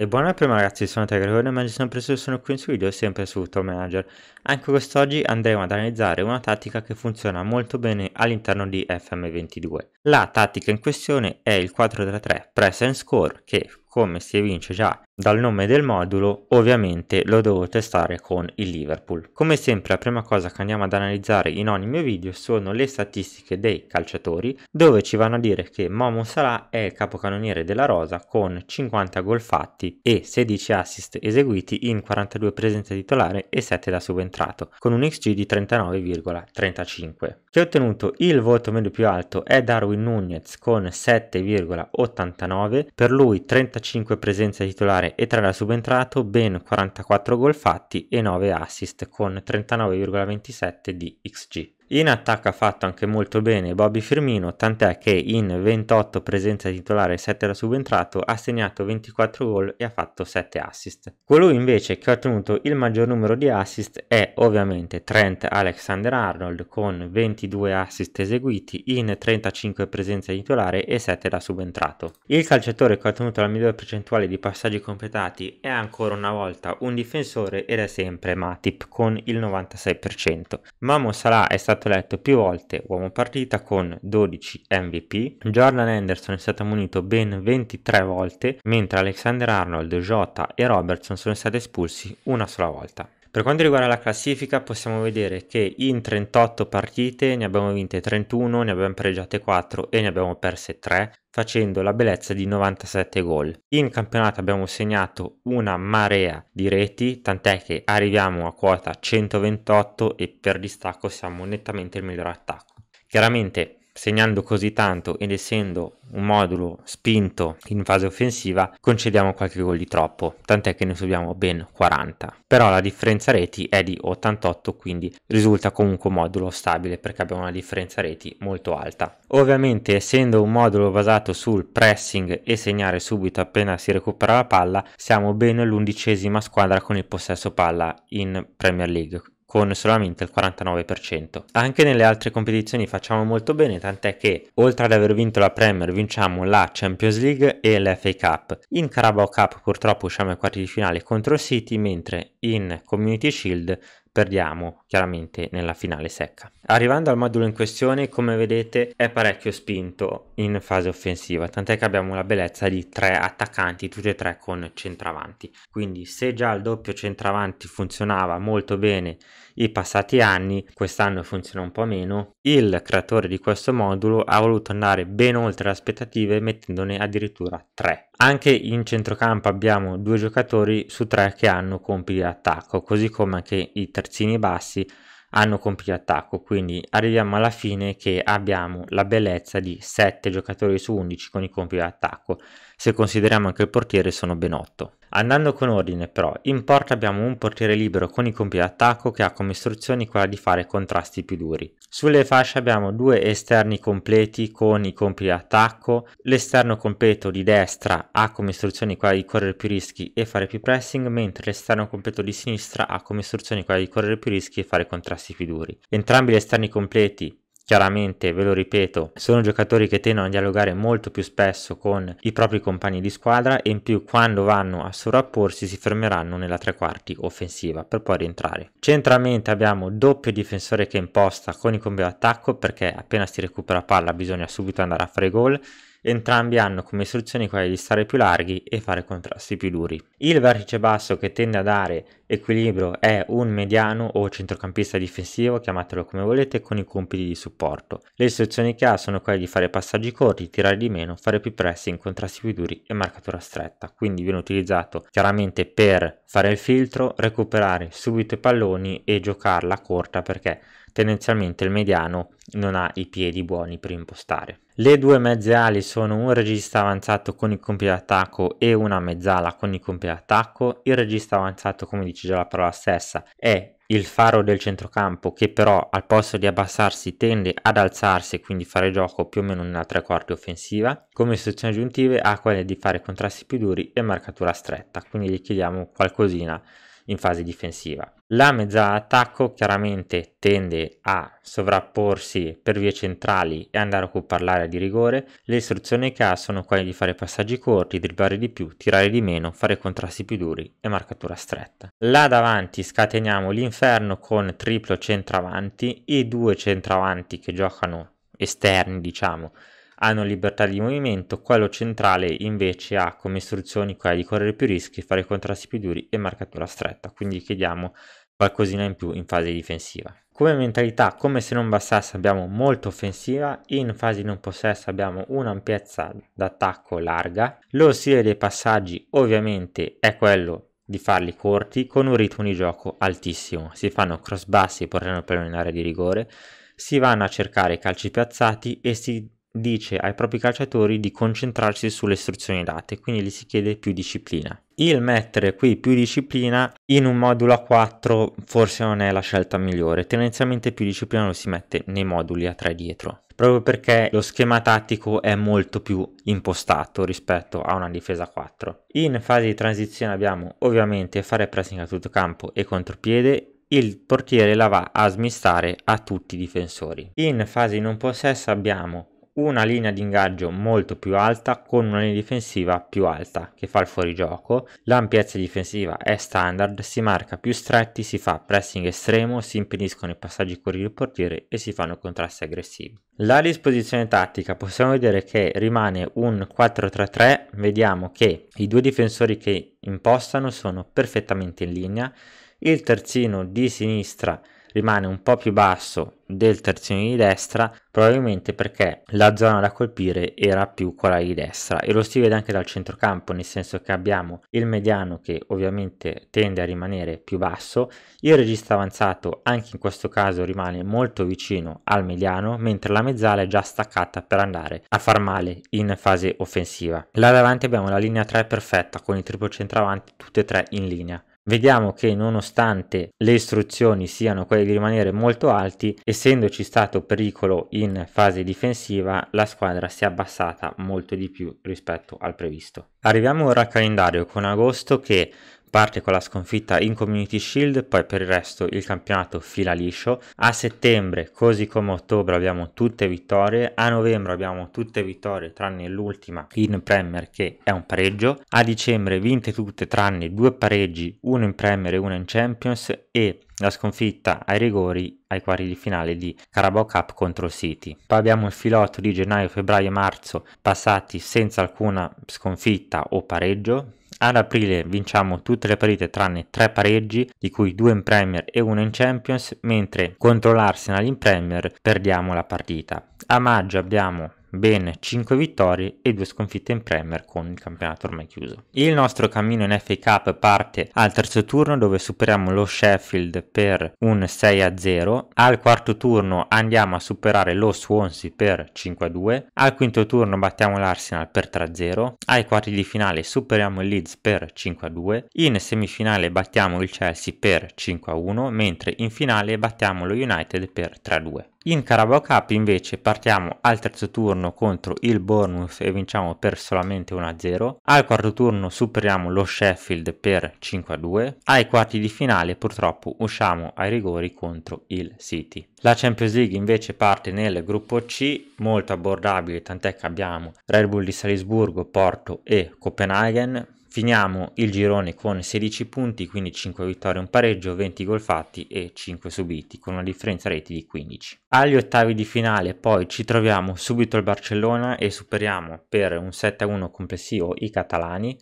E buona prima ragazzi, sono Tegrone, ma oggi sono preso sono qui in su video sempre su Football Manager. Anche quest'oggi andremo ad analizzare una tattica che funziona molto bene all'interno di FM22. La tattica in questione è il 4-3-3 Press and Score che come si evince già dal nome del modulo, ovviamente lo devo testare con il Liverpool. Come sempre la prima cosa che andiamo ad analizzare in ogni mio video sono le statistiche dei calciatori, dove ci vanno a dire che Momo Salah è il capocannoniere della rosa con 50 gol fatti e 16 assist eseguiti in 42 presenze titolare e 7 da subentrato, con un XG di 39,35. Chi ha ottenuto il voto medio più alto è Darwin Nunez con 7,89, per lui 35 5 presenze titolare e 3 da subentrato, ben 44 gol fatti e 9 assist con 39,27 di XG. In attacco ha fatto anche molto bene Bobby Firmino, tant'è che in 28 presenze titolare e 7 da subentrato, ha segnato 24 gol e ha fatto 7 assist. Colui invece che ha ottenuto il maggior numero di assist è ovviamente Trent Alexander-Arnold con 22 assist eseguiti in 35 presenze titolare e 7 da subentrato. Il calciatore che ha ottenuto la migliore percentuale di passaggi completati è ancora una volta un difensore ed è sempre Matip con il 96%. Mamo Salah è stato stato eletto più volte uomo partita con 12 MVP, Jordan Henderson è stato munito ben 23 volte, mentre Alexander Arnold, Jota e Robertson sono stati espulsi una sola volta. Per quanto riguarda la classifica possiamo vedere che in 38 partite ne abbiamo vinte 31, ne abbiamo pareggiate 4 e ne abbiamo perse 3 facendo la bellezza di 97 gol. In campionato abbiamo segnato una marea di reti, tant'è che arriviamo a quota 128 e per distacco siamo nettamente il miglior attacco. Chiaramente segnando così tanto ed essendo un modulo spinto in fase offensiva, concediamo qualche gol di troppo, tant'è che ne subiamo ben 40. Però la differenza reti è di 88, quindi risulta comunque un modulo stabile perché abbiamo una differenza reti molto alta. Ovviamente, essendo un modulo basato sul pressing e segnare subito appena si recupera la palla, siamo ben l'undicesima squadra con il possesso palla in Premier League con solamente il 49%. Anche nelle altre competizioni facciamo molto bene, tant'è che oltre ad aver vinto la Premier vinciamo la Champions League e l'FA Cup. In Carabao Cup purtroppo usciamo ai quarti di finale contro City, mentre in Community Shield perdiamo chiaramente nella finale secca. Arrivando al modulo in questione, come vedete, è parecchio spinto in fase offensiva, tant'è che abbiamo la bellezza di tre attaccanti, tutti e tre con centravanti. Quindi se già il doppio centravanti funzionava molto bene i passati anni, quest'anno funziona un po' meno, il creatore di questo modulo ha voluto andare ben oltre le aspettative mettendone addirittura tre. Anche in centrocampo abbiamo due giocatori su tre che hanno compiti d'attacco, così come anche i terzini bassi stessi hanno compito attacco, quindi arriviamo alla fine che abbiamo la bellezza di 7 giocatori su 11 con i compiti attacco se consideriamo anche il portiere sono ben 8. Andando con ordine però, in porta abbiamo un portiere libero con i compiti d'attacco che ha come istruzioni quella di fare contrasti più duri. Sulle fasce abbiamo due esterni completi con i compiti d'attacco, l'esterno completo di destra ha come istruzioni quella di correre più rischi e fare più pressing, mentre l'esterno completo di sinistra ha come istruzioni quella di correre più rischi e fare contrasti più duri. Entrambi gli esterni completi Chiaramente, ve lo ripeto, sono giocatori che tendono a dialogare molto più spesso con i propri compagni di squadra e in più quando vanno a sovrapporsi si fermeranno nella tre quarti offensiva per poi rientrare. Centralmente abbiamo doppio difensore che imposta con il combi attacco perché appena si recupera palla bisogna subito andare a fare gol Entrambi hanno come istruzioni quelle di stare più larghi e fare contrasti più duri. Il vertice basso che tende a dare equilibrio è un mediano o centrocampista difensivo, chiamatelo come volete, con i compiti di supporto. Le istruzioni che ha sono quelle di fare passaggi corti, tirare di meno, fare più pressi in contrasti più duri e marcatura stretta. Quindi viene utilizzato chiaramente per fare il filtro, recuperare subito i palloni e giocarla corta perché Tendenzialmente il mediano non ha i piedi buoni per impostare. Le due mezze ali sono un regista avanzato con il compito d'attacco e una mezzala con il compito d'attacco. Il regista avanzato, come dice già la parola stessa, è il faro del centrocampo che però al posto di abbassarsi tende ad alzarsi e quindi fare gioco più o meno nella tre quarti offensiva come istruzioni aggiuntive ha quelle di fare contrasti più duri e marcatura stretta quindi gli chiediamo qualcosina in fase difensiva. La mezzala attacco chiaramente tende a sovrapporsi per vie centrali e andare a occupare l'area di rigore. Le istruzioni che ha sono quelle di fare passaggi corti, dribblare di più, tirare di meno, fare contrasti più duri e marcatura stretta. Là davanti scateniamo l'inferno con triplo centravanti e due centravanti che giocano esterni, diciamo, hanno libertà di movimento, quello centrale invece ha come istruzioni quella di correre più rischi, fare contrasti più duri e marcatura stretta, quindi chiediamo qualcosina in più in fase difensiva. Come mentalità, come se non bastasse, abbiamo molto offensiva, in fase non possesso abbiamo un'ampiezza d'attacco larga, lo stile dei passaggi ovviamente è quello di farli corti con un ritmo di gioco altissimo, si fanno cross bassi portando il pallone in area di rigore, si vanno a cercare calci piazzati e si dice ai propri calciatori di concentrarsi sulle istruzioni date, quindi gli si chiede più disciplina. Il mettere qui più disciplina in un modulo a 4 forse non è la scelta migliore, tendenzialmente più disciplina lo si mette nei moduli a 3 dietro, proprio perché lo schema tattico è molto più impostato rispetto a una difesa 4. In fase di transizione abbiamo ovviamente fare pressing a tutto campo e contropiede, il portiere la va a smistare a tutti i difensori. In fase di non possesso abbiamo una linea di ingaggio molto più alta con una linea difensiva più alta che fa il fuorigioco, l'ampiezza difensiva è standard, si marca più stretti, si fa pressing estremo, si impediscono i passaggi corri del portiere e si fanno contrasti aggressivi. La disposizione tattica possiamo vedere che rimane un 4-3-3, vediamo che i due difensori che impostano sono perfettamente in linea, il terzino di sinistra rimane un po' più basso del terzino di destra probabilmente perché la zona da colpire era più quella di destra e lo si vede anche dal centrocampo nel senso che abbiamo il mediano che ovviamente tende a rimanere più basso il regista avanzato anche in questo caso rimane molto vicino al mediano mentre la mezzala è già staccata per andare a far male in fase offensiva là davanti abbiamo la linea 3 perfetta con il triplo centravanti tutte e tre in linea Vediamo che nonostante le istruzioni siano quelle di rimanere molto alti, essendoci stato pericolo in fase difensiva, la squadra si è abbassata molto di più rispetto al previsto. Arriviamo ora al calendario con agosto che parte con la sconfitta in Community Shield, poi per il resto il campionato fila liscio. A settembre, così come ottobre, abbiamo tutte vittorie, a novembre abbiamo tutte vittorie tranne l'ultima in Premier che è un pareggio, a dicembre vinte tutte tranne due pareggi, uno in Premier e uno in Champions e la sconfitta ai rigori ai quarti di finale di Carabao Cup contro City. Poi abbiamo il filotto di gennaio, febbraio e marzo passati senza alcuna sconfitta o pareggio, ad aprile vinciamo tutte le partite tranne tre pareggi, di cui due in Premier e uno in Champions, mentre contro l'Arsenal in Premier perdiamo la partita. A maggio abbiamo ben 5 vittorie e 2 sconfitte in Premier con il campionato ormai chiuso. Il nostro cammino in FA Cup parte al terzo turno dove superiamo lo Sheffield per un 6-0, al quarto turno andiamo a superare lo Swansea per 5-2, al quinto turno battiamo l'Arsenal per 3-0, ai quarti di finale superiamo il Leeds per 5-2, in semifinale battiamo il Chelsea per 5-1, mentre in finale battiamo lo United per 3-2. In Carabao Cup invece partiamo al terzo turno contro il Bournemouth e vinciamo per solamente 1-0. Al quarto turno superiamo lo Sheffield per 5-2. Ai quarti di finale purtroppo usciamo ai rigori contro il City. La Champions League invece parte nel gruppo C, molto abbordabile tant'è che abbiamo Red Bull di Salisburgo, Porto e Copenaghen Finiamo il girone con 16 punti, quindi 5 vittorie, un pareggio, 20 gol fatti e 5 subiti, con una differenza reti di 15. Agli ottavi di finale poi ci troviamo subito al Barcellona e superiamo per un 7-1 complessivo i catalani.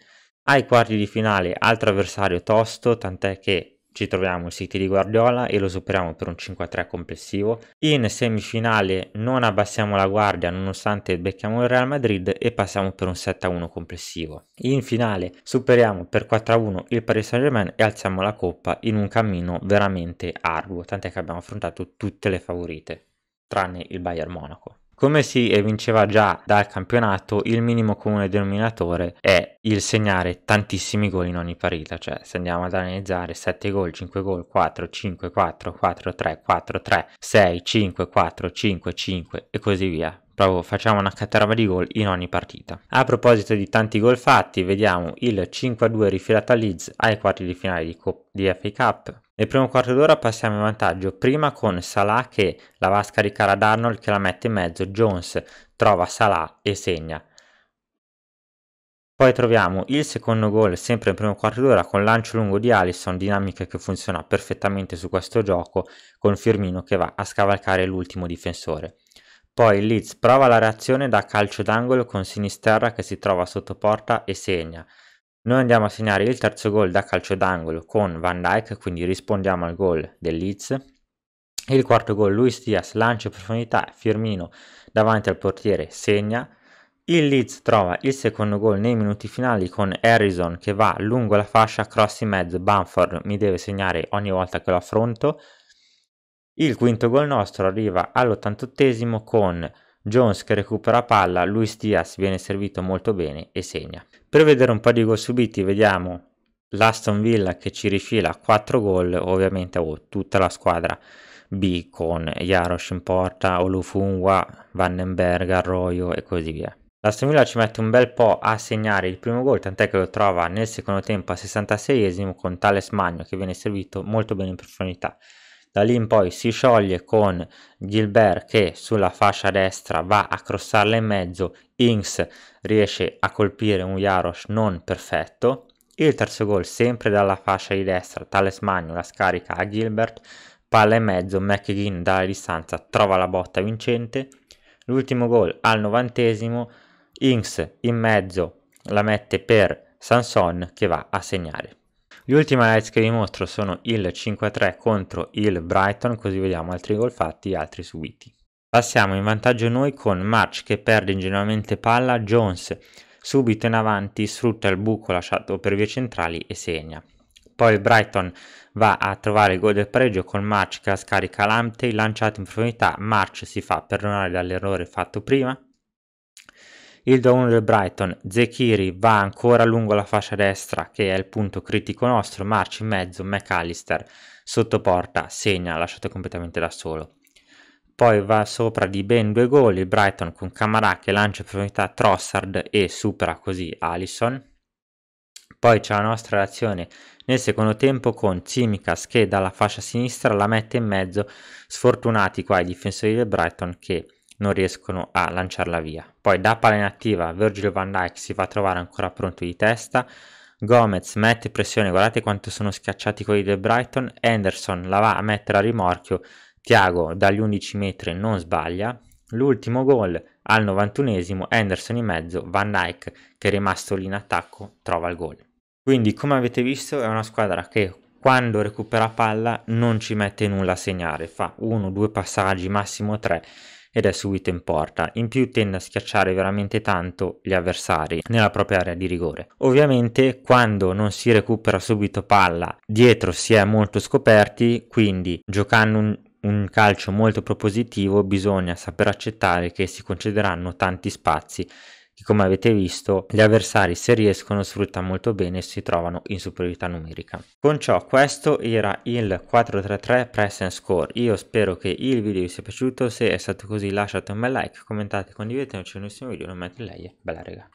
Ai quarti di finale altro avversario tosto, tant'è che ci troviamo i City di Guardiola e lo superiamo per un 5-3 complessivo. In semifinale non abbassiamo la guardia nonostante becchiamo il Real Madrid e passiamo per un 7-1 complessivo. In finale superiamo per 4-1 il Paris Saint Germain e alziamo la coppa in un cammino veramente arduo, tant'è che abbiamo affrontato tutte le favorite, tranne il Bayern Monaco. Come si evinceva già dal campionato, il minimo comune denominatore è il segnare tantissimi gol in ogni partita, cioè se andiamo ad analizzare 7 gol, 5 gol, 4, 5, 4, 4, 3, 4, 3, 6, 5, 4, 5, 5 e così via. Proprio facciamo una caterva di gol in ogni partita. A proposito di tanti gol fatti, vediamo il 5-2 rifilato a Leeds ai quarti di finale di, Cop- di FA Cup, nel primo quarto d'ora passiamo in vantaggio, prima con Salah che la va a scaricare ad Arnold che la mette in mezzo, Jones trova Salah e segna. Poi troviamo il secondo gol sempre nel primo quarto d'ora con lancio lungo di Alisson, dinamica che funziona perfettamente su questo gioco, con Firmino che va a scavalcare l'ultimo difensore. Poi il Leeds prova la reazione da calcio d'angolo con Sinisterra che si trova sotto porta e segna. Noi andiamo a segnare il terzo gol da calcio d'angolo con Van Dyke, quindi rispondiamo al gol del Leeds. Il quarto gol Luis Diaz lancia in profondità, Firmino davanti al portiere segna. Il Leeds trova il secondo gol nei minuti finali con Harrison che va lungo la fascia, cross in mezzo, Bamford mi deve segnare ogni volta che lo affronto. Il quinto gol nostro arriva all'88 esimo con Jones che recupera palla, Luis Diaz viene servito molto bene e segna. Per vedere un po' di gol subiti vediamo l'Aston Villa che ci rifila 4 gol, ovviamente oh, tutta la squadra B con Jaros in porta, Olufungwa, Vandenberg, Arroyo e così via. L'Aston Villa ci mette un bel po' a segnare il primo gol, tant'è che lo trova nel secondo tempo a 66esimo con Tales Magno che viene servito molto bene in profondità da lì in poi si scioglie con Gilbert che sulla fascia destra va a crossarla in mezzo, Inks riesce a colpire un Jarosh non perfetto, il terzo gol sempre dalla fascia di destra, Talismagno la scarica a Gilbert, palla in mezzo, McGinn dalla distanza trova la botta vincente, l'ultimo gol al novantesimo, Inks in mezzo la mette per Sanson che va a segnare. Gli ultimi highlights che vi mostro sono il 5-3 contro il Brighton, così vediamo altri gol fatti e altri subiti. Passiamo in vantaggio noi con March che perde ingenuamente palla, Jones subito in avanti sfrutta il buco lasciato per vie centrali e segna. Poi il Brighton va a trovare il gol del pareggio con March che la scarica Lamptey lanciato in profondità, March si fa perdonare dall'errore fatto prima, il down del Brighton, Zekiri va ancora lungo la fascia destra che è il punto critico nostro, marci in mezzo, McAllister sotto porta, segna, lasciato completamente da solo. Poi va sopra di ben due gol il Brighton con Camarà che lancia in profondità Trossard e supera così Allison. Poi c'è la nostra reazione nel secondo tempo con Tsimikas che dalla fascia sinistra la mette in mezzo, sfortunati qua i difensori del Brighton che non riescono a lanciarla via. Poi da palla inattiva Virgil van Dijk si fa trovare ancora pronto di testa, Gomez mette pressione, guardate quanto sono schiacciati quelli del Brighton, Henderson la va a mettere a rimorchio, Thiago dagli 11 metri non sbaglia, l'ultimo gol al 91esimo, Henderson in mezzo, Van Dijk che è rimasto lì in attacco trova il gol. Quindi come avete visto è una squadra che quando recupera palla non ci mette nulla a segnare, fa uno, due passaggi, massimo tre ed è subito in porta. In più tende a schiacciare veramente tanto gli avversari nella propria area di rigore. Ovviamente quando non si recupera subito palla, dietro si è molto scoperti, quindi giocando un un calcio molto propositivo bisogna saper accettare che si concederanno tanti spazi come avete visto gli avversari se riescono sfrutta molto bene e si trovano in superiorità numerica. Con ciò questo era il 433 Press and Score, io spero che il video vi sia piaciuto, se è stato così lasciate un bel like, commentate, condividete, non c'è un nuovissimo video, non mettete lei, bella rega.